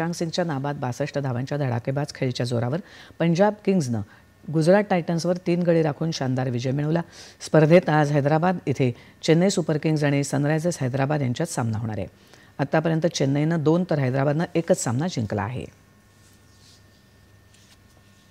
चांग सिंगच्या नाबाद बासष्ट धावांच्या धडाकेबाज खेळीच्या जोरावर पंजाब किंग्जनं गुजरात टायटन्सवर तीन गडी राखून शानदार विजय मिळवला स्पर्धेत आज हैदराबाद इथे चेन्नई सुपर किंग्ज आणि सनरायझर्स हैदराबाद यांच्यात सामना होणार आहे आतापर्यंत चेन्नईनं दोन तर हैदराबादनं एकच सामना जिंकला आहे